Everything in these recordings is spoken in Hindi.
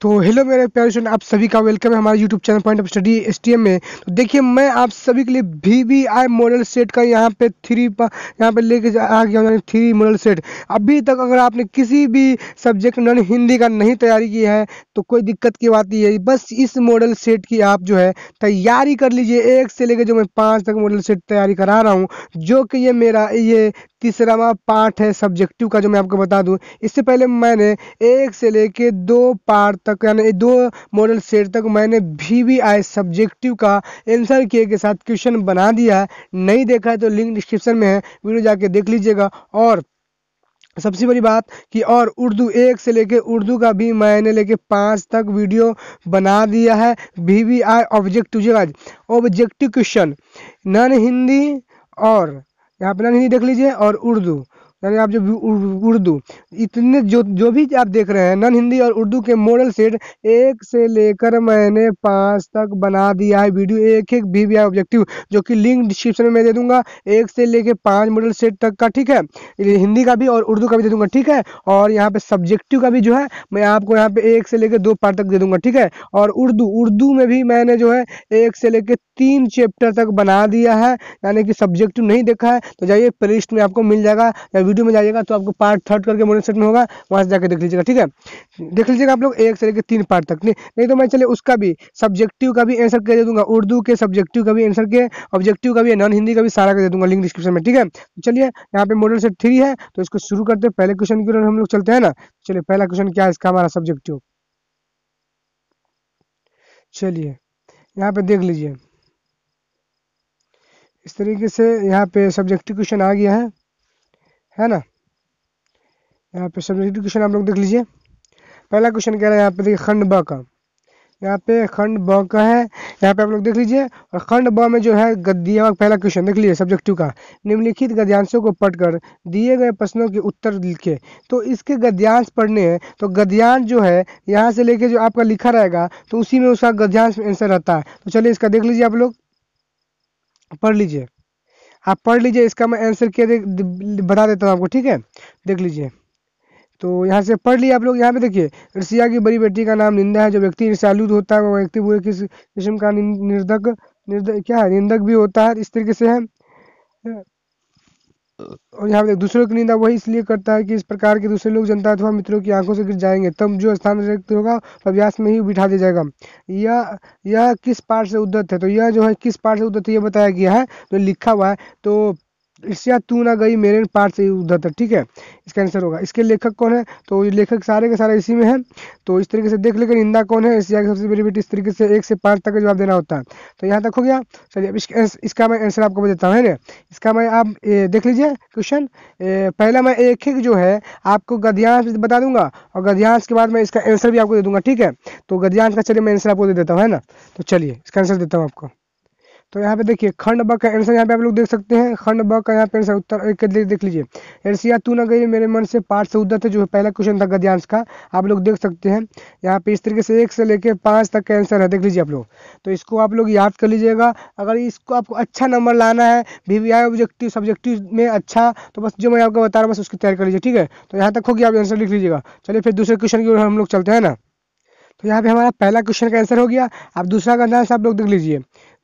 तो हेलो मेरे प्यारे स्टूडेंट आप सभी का वेलकम है हमारे YouTube channel point of study S में तो देखिए मैं आप सभी के लिए V V I model set का यहाँ पे थ्री यहाँ पे लेके आ गया हूँ थ्री मॉडल सेट अभी तक अगर आपने किसी भी सब्जेक्ट नॉन हिंदी का नहीं तैयारी की है तो कोई दिक्कत की बात नहीं है बस इस मॉडल सेट की आप जो है तैयारी कर लीजिए एक से लेकर जो मैं पाँच तक मॉडल सेट तैयारी करा रहा हूँ जो कि ये मेरा ये तीसरा पार्ट है सब्जेक्टिव का जो मैं आपको बता दूँ इससे पहले मैंने एक से लेके दो पार्ट तक यानी दो मॉडल सेट तक मैंने वी वी आई सब्जेक्टिव का एंसर के के साथ क्वेश्चन बना दिया है नहीं देखा है तो लिंक डिस्क्रिप्शन में है वीडियो जाके देख लीजिएगा और सबसे बड़ी बात कि और उर्दू एक से लेके उर्दू का भी मैंने लेके पाँच तक वीडियो बना दिया है V V I objective objective question नन हिंदी और यहाँ पे हिंदी देख लीजिए और उर्दू यानी आप जो उर्दू इतने जो जो भी आप देख रहे हैं नन हिंदी और उर्दू के मॉडल सेट एक से लेकर मैंने पाँच तक बना दिया है वीडियो एक एक वी ऑब्जेक्टिव जो कि लिंक डिस्क्रिप्शन में मैं दे दूंगा एक से लेकर पाँच मॉडल सेट तक का ठीक है हिंदी का भी और उर्दू का भी दे दूंगा ठीक है और यहाँ पे सब्जेक्टिव का भी जो है मैं आपको यहाँ पे एक से लेकर दो पार्ट तक दे दूंगा ठीक है और उर्दू उर्दू में भी मैंने जो है एक से लेकर तीन चैप्टर तक बना दिया है यानी कि सब्जेक्टिव नहीं देखा है तो जाइए प्ले में आपको मिल जाएगा या वीडियो में जाइएगा तो आपको पार्ट थर्ड करके मोनिंग सेट में होगा वहाँ से जाकर देख लीजिएगा ठीक है देख लीजिएगा आप लोग एक से लेकर तीन पार्ट तक नहीं नहीं तो मैं चले उसका भी सब्जेक्टिव का भी आंसर दे दूंगा उर्दू के सब्जेक्टिव का भी आंसर के ऑब्जेक्टिव का भी नॉन हिंदी का भी सारा का दे दूंगा लिंक डिस्क्रिप्शन में ठीक है तो चलिए यहाँ पे मॉडल सेट थ्री है तो इसको शुरू करते हैं पहले क्वेश्चन की ओर हम लोग चलते हैं ना चलिए पहला क्वेश्चन क्या है इसका हमारा सब्जेक्टिव चलिए यहाँ पे देख लीजिए इस तरीके से यहाँ पे सब्जेक्टिव क्वेश्चन आ गया है है ना यहाँ पे सब्जेक्टिव क्वेश्चन आप लोग देख लीजिए पहला क्वेश्चन कह रहा है यहाँ पे देखिए खंड ब का यहाँ पे खंड ब का है यहाँ पे आप लोग देख लीजिए और खंड ब में जो है गद्य पहला क्वेश्चन देख लीजिए सब्जेक्टिव का निम्नलिखित गद्यांशों को पढ़कर दिए गए प्रश्नों के उत्तर लिखे तो इसके गद्यांश पढ़ने हैं तो गद्यांश जो है यहाँ से लेके जो आपका लिखा रहेगा तो उसी में उसका गद्यांश आंसर रहता है तो चलिए इसका देख लीजिए आप लोग पढ़ लीजिए आप पढ़ लीजिए इसका मैं आंसर क्या देख बता देता हूँ आपको ठीक है देख लीजिए तो यहाँ से पढ़ लिया आप लोग यहाँ पे देखिए ऋषिया की बड़ी बेटी का नाम निंदा है जो व्यक्ति ईर्षालुद होता है वो व्यक्ति पूरे किस किस्म का निर्धक निर्धक क्या है निंदक भी होता है इस तरीके से है यहाँ पर दूसरों की निंदा वही इसलिए करता है कि इस प्रकार के दूसरे लोग जनता अथवा मित्रों की आंखों से गिर जाएंगे तब जो स्थान रिक्त होगा अभ्यास में ही बिठा दिया जाएगा यह यह किस पाठ से उद्धत है तो यह जो है किस पाठ से उद्धत है यह बताया गया है जो तो लिखा हुआ है तो ईर्ष्या तू ना गई मेरे पार्ट से उधर तक ठीक है इसका आंसर होगा इसके लेखक कौन है तो ये लेखक सारे के सारे इसी में है तो इस तरीके से देख लेकर निंदा कौन है ईर्ष्या की सबसे बड़ी बेटी इस तरीके से एक से पाँच तक का जवाब देना होता है तो यहाँ तक हो गया चलिए अब इसका मैं आंसर आपको बताता हूँ है ना इसका मैं आप देख लीजिए क्वेश्चन पहला मैं एक एक जो है आपको गद्यांश बता दूंगा और गद्यांश के बाद मैं इसका आंसर भी आपको दे दूंगा ठीक है तो गद्यांश का चलिए मैं आंसर आपको दे देता हूँ है ना तो चलिए इसका आंसर देता हूँ आपको तो यहाँ पे देखिए खंड ब का आंसर यहाँ पे आप लोग देख सकते हैं खंड ब का यहाँ पे आंसर उत्तर एक देख लीजिए एरसिया तू न गई मेरे मन से पाठ से उद्धत है जो पहला क्वेश्चन था गद्यांश का आप लोग देख सकते हैं यहाँ पे इस तरीके से एक से लेकर पाँच तक का आंसर है देख लीजिए आप लोग तो इसको आप लोग याद कर लीजिएगा अगर इसको आपको अच्छा नंबर लाना है V V I objective subjective में अच्छा तो बस जो मैं आपको बता रहा हूँ बस उसकी तैयारी कर लीजिए ठीक है तो यहाँ तक होगी आप आंसर लिख लीजिएगा चलिए फिर दूसरे क्वेश्चन की ओर हम लोग चलते हैं ना तो यहाँ पे हमारा पहला क्वेश्चन का आंसर हो गया आप दूसरा का आंसर आप लोग देख लीजिए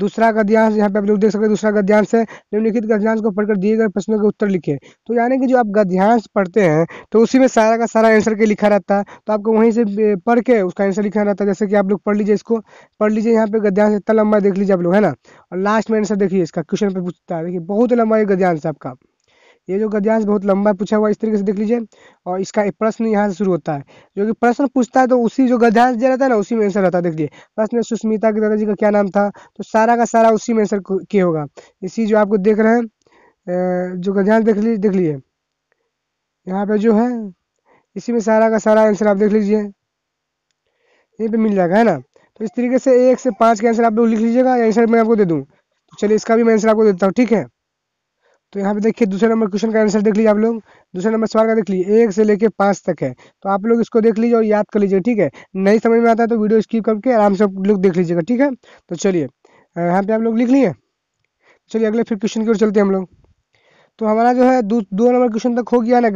दूसरा गद्यांश यहाँ पे आप लोग देख सकते हैं दूसरा गद्यांश है निम्नलिखित गद्यांश को पढ़कर दिए गए प्रश्नों के उत्तर लिखे तो यानी कि जो आप गद्यांश पढ़ते हैं तो उसी में सारा का सारा आंसर के लिखा रहता है तो आपको वहीं से पढ़ के उसका आंसर लिखा रहता है जैसे कि आप लोग पढ़ लीजिए इसको पढ़ लीजिए यहाँ पे गद्यांश इतना लंबा देख लीजिए आप लोग है ना और लास्ट में आंसर देखिए इसका क्वेश्चन पे पूछता है देखिए बहुत लंबा ये गद्यांश है आपका ये जो गद्यांश बहुत लंबा पूछा हुआ इस तरीके से देख लीजिए और इसका एक प्रश्न यहाँ से शुरू होता है जो कि प्रश्न पूछता है तो उसी जो गद्यांश दिया रहता है ना उसी में आंसर रहता है देख लीजिए प्रश्न सुष्मिता के दादाजी का क्या नाम था तो सारा का सारा उसी में आंसर के होगा इसी जो आपको देख रहे हैं जो गद्यांश देख लीजिए देख लीजिए यहाँ पे जो है इसी में सारा का सारा आंसर आप देख लीजिए यहीं पे मिल जाएगा है ना तो इस तरीके से एक से पाँच के आंसर आप लोग लिख लीजिएगा या आंसर मैं आपको दे दूँ तो चलिए इसका भी मैं आंसर आपको देता हूँ ठीक है तो यहाँ पे देखिए दूसरे नंबर क्वेश्चन का आंसर देख लीजिए आप लोग दूसरे नंबर सवाल का देख लीजिए एक से लेके पाँच तक है तो आप लोग इसको देख लीजिए और याद कर लीजिए ठीक है नहीं समझ में आता है तो वीडियो स्किप करके आराम से लोग देख लीजिएगा ठीक है तो चलिए यहाँ पे आप लोग लिख लिए चलिए अगले फिर क्वेश्चन की ओर चलते हैं हम लोग तो हमारा जो है दो नंबर क्वेश्चन तक हो गया ना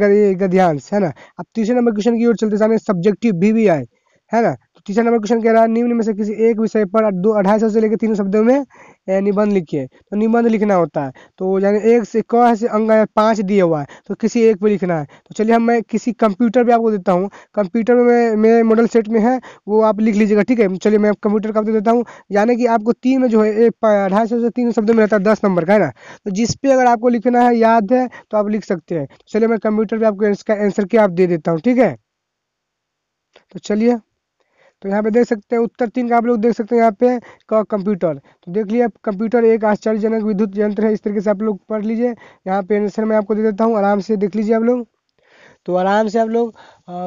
गध्यांश है ना अब तीसरे नंबर क्वेश्चन की ओर चलते सामने सब्जेक्टिव बी भी आए है ना तीसरा नंबर क्वेश्चन कह रहा है निम्न में से किसी एक विषय पर दो अढ़ाई सौ से लेकर तीन शब्दों में निबंध लिखिए तो निबंध लिखना होता है तो यानी एक से कह से अंग पांच दिए हुआ है तो किसी एक पे लिखना है तो चलिए हम मैं किसी कंप्यूटर पे आपको देता हूँ कंप्यूटर में मेरे मॉडल सेट में है वो आप लिख लीजिएगा ठीक है चलिए मैं कंप्यूटर का आपको देता हूँ यानी कि आपको तीन में जो है एक अढ़ाई सौ से तीन शब्दों में रहता है दस नंबर का है ना तो जिस पे अगर आपको लिखना है याद है तो आप लिख सकते हैं चलिए मैं कंप्यूटर पर आपको इसका आंसर क्या आप दे देता हूँ ठीक है तो चलिए तो यहाँ पे देख सकते हैं उत्तर तीन का आप लोग देख सकते हैं यहाँ पे क कंप्यूटर तो देख लिया कंप्यूटर एक आश्चर्यजनक विद्युत यंत्र है इस तरीके से आप लोग पढ़ लीजिए यहाँ पे आंसर मैं आपको दे देता हूँ आराम से देख लीजिए आप लोग तो आराम से आप लोग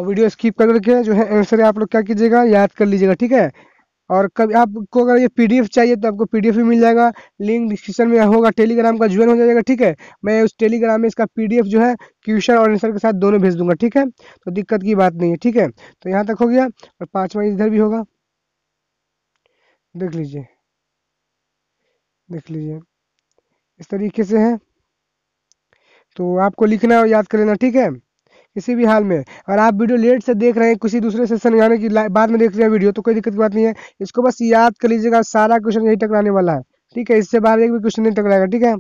वीडियो स्किप करके जो है आंसर आप लोग क्या कीजिएगा याद कर लीजिएगा ठीक है और कभी आपको अगर ये पीडीएफ चाहिए तो आपको पीडीएफ भी मिल जाएगा लिंक डिस्क्रिप्शन में होगा टेलीग्राम का ज्वाइन हो जाएगा ठीक है मैं उस टेलीग्राम में इसका पीडीएफ जो है क्वेश्चन और आंसर के साथ दोनों भेज दूंगा ठीक है तो दिक्कत की बात नहीं है ठीक है तो यहाँ तक हो गया और पाँचवा इधर भी होगा देख लीजिए देख लीजिए इस तरीके से है तो आपको लिखना और याद कर लेना ठीक है किसी भी हाल में अगर आप वीडियो लेट से देख रहे हैं किसी दूसरे सेशन यानी कि बाद में देख रहे हैं वीडियो तो कोई दिक्कत की बात नहीं है इसको बस याद कर लीजिएगा सारा क्वेश्चन यही टकराने वाला है ठीक है इससे बाहर एक भी क्वेश्चन नहीं टकराएगा ठीक है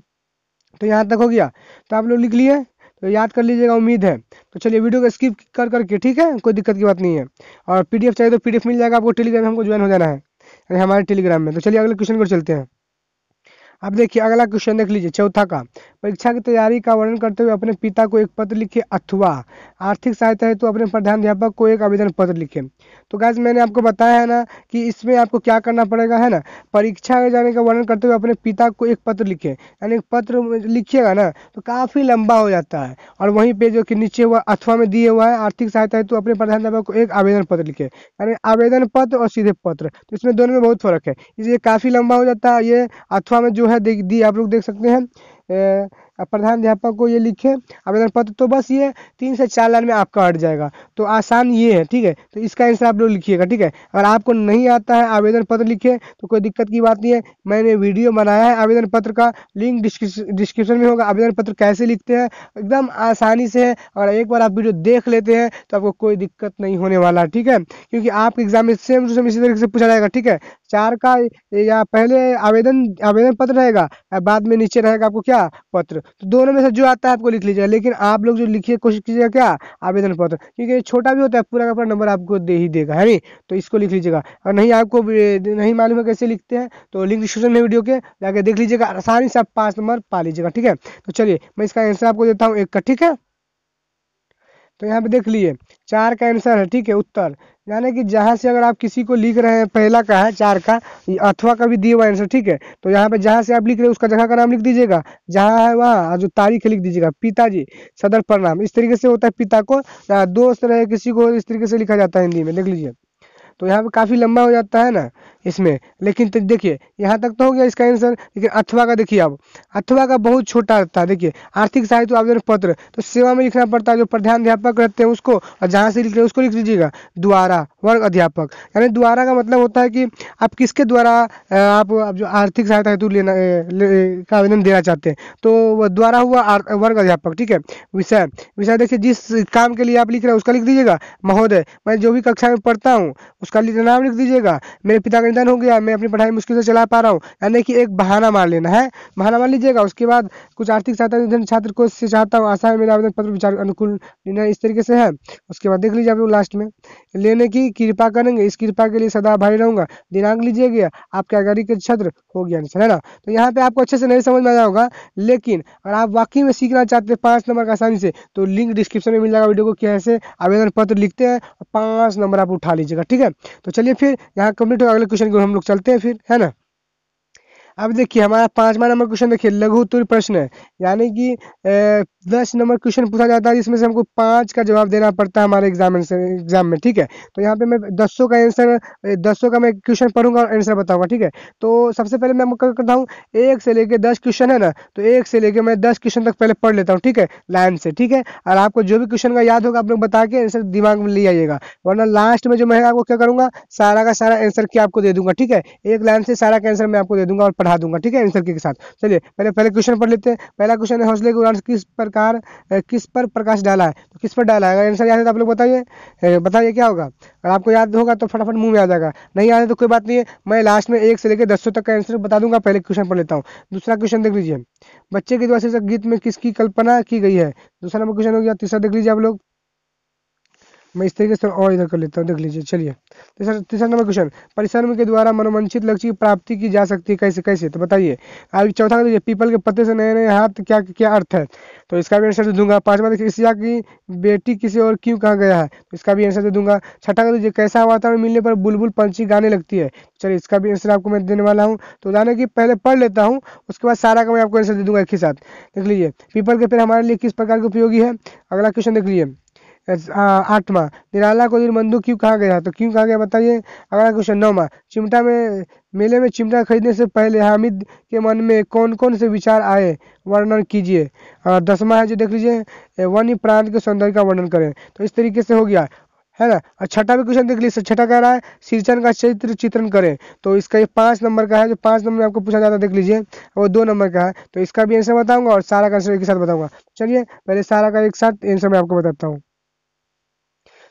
तो यहाँ तक हो गया तो आप लोग लिख लिए तो याद कर लीजिएगा उम्मीद है तो चलिए वीडियो को स्किप कर करके ठीक है कोई दिक्कत की बात नहीं है और पीडीएफ चाहिए तो पी मिल जाएगा आपको टेलीग्राम में हमको ज्वाइन हो जाना है हमारे टेलीग्राम में तो चलिए अगले क्वेश्चन पर चलते हैं अब देखिए अगला क्वेश्चन देख लीजिए चौथा का परीक्षा की तैयारी का वर्णन करते हुए अपने पिता को एक पत्र लिखे अथवा आर्थिक सहायता है तो अपने प्रधानाध्यापक को एक आवेदन पत्र लिखे तो गैस मैंने आपको बताया है ना कि इसमें आपको क्या करना पड़ेगा है ना परीक्षा में जाने का वर्णन करते हुए अपने पिता को एक पत्र लिखे यानी पत्र लिखिएगा ना तो काफ़ी लंबा हो जाता है और वहीं पर जो कि नीचे हुआ अथवा में दिए हुआ है आर्थिक सहायता है तो अपने प्रधानाध्यापक को एक आवेदन पत्र लिखे यानी आवेदन पत्र और सीधे पत्र तो इसमें दोनों में बहुत फर्क है इसलिए काफ़ी लंबा हो जाता है ये अथवा में जो जो है दी आप लोग देख सकते हैं प्रधान अध्यापक को ये लिखे आवेदन पत्र तो बस ये तीन से चार लाइन में आपका हट जाएगा तो आसान ये है ठीक है तो इसका आंसर आप लोग लिखिएगा ठीक है अगर आपको नहीं आता है आवेदन पत्र लिखे तो कोई दिक्कत की बात नहीं है मैंने वीडियो बनाया है आवेदन पत्र का लिंक डिस्क्रिप्शन में होगा आवेदन पत्र कैसे लिखते हैं एकदम आसानी से है और एक बार आप वीडियो देख लेते हैं तो आपको कोई दिक्कत नहीं होने वाला ठीक है क्योंकि आपके एग्जाम में सेम टू सेम इसी तरीके से पूछा जाएगा ठीक है चार का या पहले आवेदन आवेदन पत्र रहेगा बाद में नीचे रहेगा आपको क्या पत्र तो दोनों में से जो आता है आपको लिख लीजिएगा लेकिन आप लोग जो लिखिए कोशिश कीजिएगा क्या आवेदन पत्र क्योंकि छोटा भी होता है पूरा का पूरा नंबर आपको दे ही देगा है नहीं तो इसको लिख लीजिएगा और नहीं आपको नहीं मालूम है कैसे लिखते हैं तो लिंक डिस्क्रिप्शन में वीडियो के जाके देख लीजिएगा आसानी से आप पाँच नंबर पा लीजिएगा ठीक है तो चलिए मैं इसका आंसर आपको देता हूँ एक का ठीक है तो यहाँ पे देख लिए चार का आंसर है ठीक है उत्तर यानी कि जहाँ से अगर आप किसी को लिख रहे हैं पहला का है चार का अथवा का भी दिए हुआ आंसर ठीक है तो यहाँ पे जहाँ से आप लिख रहे हैं उसका जगह का नाम लिख दीजिएगा जहाँ है वहाँ जो तारीख लिख दीजिएगा पिताजी सदर प्रणाम इस तरीके से होता है पिता को दोस्त रहे किसी को इस तरीके से लिखा जाता है हिंदी में देख लीजिए तो यहाँ पे काफ़ी लंबा हो जाता है ना इसमें लेकिन तो देखिए यहाँ तक तो हो गया इसका आंसर लेकिन अथवा का देखिए अब अथवा का बहुत छोटा रहता है देखिए आर्थिक सहायता आवेदन पत्र तो सेवा में लिखना पड़ता है जो प्रधानाध्यापक रहते हैं उसको और जहाँ से लिख रहे हैं उसको लिख दीजिएगा द्वारा वर्ग अध्यापक यानी द्वारा का मतलब होता है कि आप किसके द्वारा आप जो आर्थिक सहायता हेतु लेना का आवेदन देना चाहते हैं तो द्वारा हुआ वर्ग अध्यापक ठीक है विषय विषय देखिए जिस काम के लिए आप लिख रहे हैं उसका लिख दीजिएगा महोदय मैं जो भी कक्षा में पढ़ता हूँ उसका नाम लिख दीजिएगा मेरे पिता का आवेदन हो गया मैं अपनी पढ़ाई मुश्किल से चला पा रहा हूँ यानी कि एक बहाना मार लेना है बहाना मान लीजिएगा उसके बाद कुछ आर्थिक सहायता निधन छात्र को से चाहता हूँ आशा है मेरा आवेदन पत्र विचार अनुकूल निर्णय इस तरीके से है उसके बाद देख लीजिए आप लोग लास्ट में लेने की कृपा करेंगे इस कृपा के लिए सदा भाई रहूंगा दिनांक लीजिएगा आपके आगारी के छात्र हो गया आंसर है ना तो यहाँ पे आपको अच्छे से नहीं समझ में आया होगा लेकिन अगर आप वाकई में सीखना चाहते हैं पाँच नंबर का आसानी से तो लिंक डिस्क्रिप्शन में मिल जाएगा वीडियो को कैसे आवेदन पत्र लिखते हैं और पाँच नंबर आप उठा लीजिएगा ठीक है तो चलिए फिर यहाँ कंप्लीट होगा अगले क्वेश्चन स्टेशन को हम लोग चलते हैं फिर है ना अब देखिए हमारा पांचवा नंबर क्वेश्चन देखिए लघु उत्तर प्रश्न है यानी कि दस नंबर क्वेश्चन पूछा जाता है जिसमें से हमको पांच का जवाब देना पड़ता है हमारे एग्जाम एग्जाम में ठीक है तो यहाँ पे मैं दसों का आंसर दसों का मैं क्वेश्चन पढ़ूंगा और आंसर बताऊंगा ठीक है तो सबसे पहले मैं क्या करता हूँ एक से लेकर दस क्वेश्चन है ना तो एक से लेकर मैं दस क्वेश्चन तक पहले पढ़ लेता हूँ ठीक है लाइन से ठीक है और आपको जो भी क्वेश्चन का याद होगा आप लोग बता के आंसर दिमाग में ले आइएगा वरना लास्ट में जो मैं आपको क्या करूँगा सारा का सारा आंसर क्या आपको दे दूंगा ठीक है एक लाइन से सारा का आंसर मैं आपको दे दूंगा और पढ़ा दूंगा ठीक है आंसर के साथ चलिए पहले पहले क्वेश्चन पढ़ लेते हैं पहला क्वेश्चन है हौसले को उड़ान किस प्रकार किस पर प्रकाश डाला है तो किस पर डाला है अगर आंसर याद है तो आप लोग बताइए बताइए क्या होगा अगर आपको याद होगा तो फटाफट मुंह में आ जाएगा नहीं याद है तो कोई बात नहीं है मैं लास्ट में एक से लेकर दस तक का आंसर बता दूंगा पहले क्वेश्चन पढ़ लेता हूँ दूसरा क्वेश्चन देख लीजिए बच्चे के द्वारा गीत में किसकी कल्पना की गई है दूसरा नंबर क्वेश्चन हो गया तीसरा देख लीजिए आप लोग मैं इस तरीके से और इधर कर लेता हूँ देख लीजिए चलिए तीसरा नंबर क्वेश्चन परिश्रम के द्वारा मनोमंचित लक्ष्य की प्राप्ति की जा सकती है कैसे कैसे तो बताइए आगे चौथा देखिए पीपल के पत्ते से नए नए हाथ क्या क्या अर्थ है तो इसका भी आंसर दे दूंगा पांचवा देखिए ईसिया की बेटी किसी और क्यों कहा गया है तो इसका भी आंसर दे दूंगा छठा देखिए दीजिए कैसा वातावरण मिलने पर बुलबुल पंछी गाने लगती है चलिए इसका भी आंसर आपको मैं देने वाला हूँ तो जाने की पहले पढ़ लेता हूँ उसके बाद सारा का मैं आपको आंसर दे दूंगा एक ही साथ देख लीजिए पीपल के पेड़ हमारे लिए किस प्रकार के उपयोगी है अगला क्वेश्चन देख लीजिए Uh, आठवां निराला को निर्बंधु क्यों कहा गया तो क्यों कहा गया बताइए अगला क्वेश्चन नौवां चिमटा में मेले में चिमटा खरीदने से पहले हामिद के मन में कौन कौन से विचार आए वर्णन कीजिए दसवा है जो देख लीजिए वन्य प्रांत के सौंदर्य का वर्णन करें तो इस तरीके से हो गया है ना और छठा भी क्वेश्चन देख लीजिए छठा कह रहा है सिरचन का चरित्र चित्रण करें तो इसका ये पाँच नंबर का है जो पाँच नंबर आपको पूछा जाता है देख लीजिए वो दो नंबर का है तो इसका भी आंसर बताऊंगा और सारा का आंसर एक साथ बताऊंगा चलिए पहले सारा का एक साथ आंसर मैं आपको बताता हूँ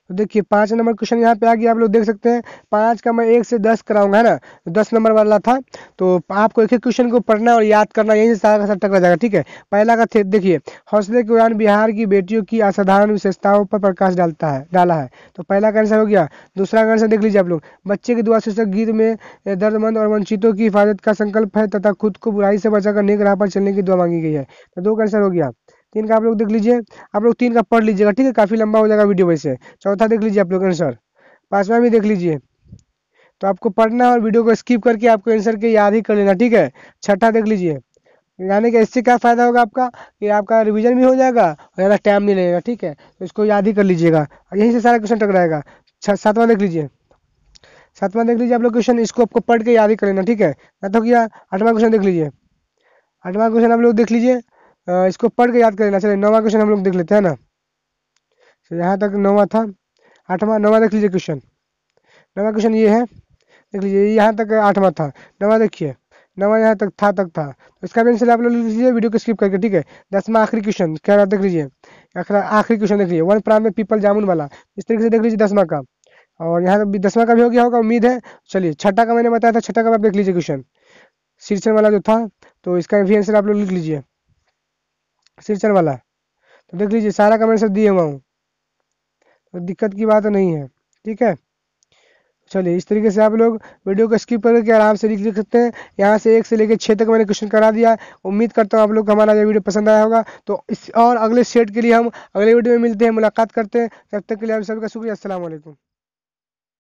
तो देखिए पाँच नंबर क्वेश्चन यहाँ पे आ गया आप लोग देख सकते हैं पाँच का मैं एक से दस कराऊंगा है ना दस नंबर वाला था तो आपको एक एक क्वेश्चन को पढ़ना और याद करना यहीं से सारा का सब टकरा जाएगा ठीक है पहला का देखिए हौसले के उड़ान बिहार की बेटियों की असाधारण विशेषताओं पर प्रकाश डालता है डाला है तो पहला का आंसर हो गया दूसरा का आंसर देख लीजिए आप लोग बच्चे के दुआ शीर्षक गीत में दर्दमंद और वंचितों की हिफाजत का संकल्प है तथा खुद को बुराई से बचाकर नेक राह पर चलने की दुआ मांगी गई है तो दो का आंसर हो गया तीन का आप लोग देख लीजिए आप लोग तीन का पढ़ लीजिएगा ठीक है काफ़ी लंबा हो जाएगा वीडियो वैसे चौथा देख लीजिए आप लोग आंसर पांचवा भी देख लीजिए तो आपको पढ़ना और वीडियो को स्किप करके आपको आंसर के याद ही कर लेना ठीक है छठा देख लीजिए यानी कि इससे क्या फ़ायदा होगा आपका कि आपका रिवीजन भी हो जाएगा और ज़्यादा टाइम नहीं लगेगा ठीक है तो इसको याद ही कर लीजिएगा यहीं से सारा क्वेश्चन टकराएगा सातवां देख लीजिए सातवां देख लीजिए आप लोग क्वेश्चन इसको आपको पढ़ के याद ही कर लेना ठीक है ना तो क्या आठवां क्वेश्चन देख लीजिए आठवां क्वेश्चन आप लोग देख लीजिए इसको पढ़ के याद कर लेना चलिए नौवा क्वेश्चन हम लोग देख लेते हैं ना तो यहाँ तक नौवा था आठवां नौवा देख लीजिए क्वेश्चन नौवा क्वेश्चन ये है देख लीजिए यहाँ तक आठवा था नौवा देखिए नवा यहाँ तक था तक था तो इसका भी आंसर आप लोग लिख लीजिए वीडियो को स्किप करके ठीक है दसवा आखिरी क्वेश्चन क्या देख लीजिए आखिरी क्वेश्चन देख लीजिए वन प्राम में पीपल जामुन वाला इस तरीके से देख लीजिए दसवा का और यहाँ तक दसवा का भी हो गया होगा उम्मीद है चलिए छठा का मैंने बताया था छठा का आप देख लीजिए क्वेश्चन शीर्षण वाला जो था तो इसका भी आंसर आप लोग लिख लीजिए सिरचर वाला तो देख लीजिए सारा कमेंट सब दिए हुआ हूँ तो दिक्कत की बात नहीं है ठीक है चलिए इस तरीके से आप लोग वीडियो को स्किप करके आराम से लिख लिख सकते हैं यहाँ से एक से लेकर छः तक मैंने क्वेश्चन करा दिया उम्मीद करता हूँ आप लोग को हमारा ये वीडियो पसंद आया होगा तो इस और अगले सेट के लिए हम अगले वीडियो में मिलते हैं मुलाकात करते हैं तब तक के लिए आप सभी का शुक्रिया असल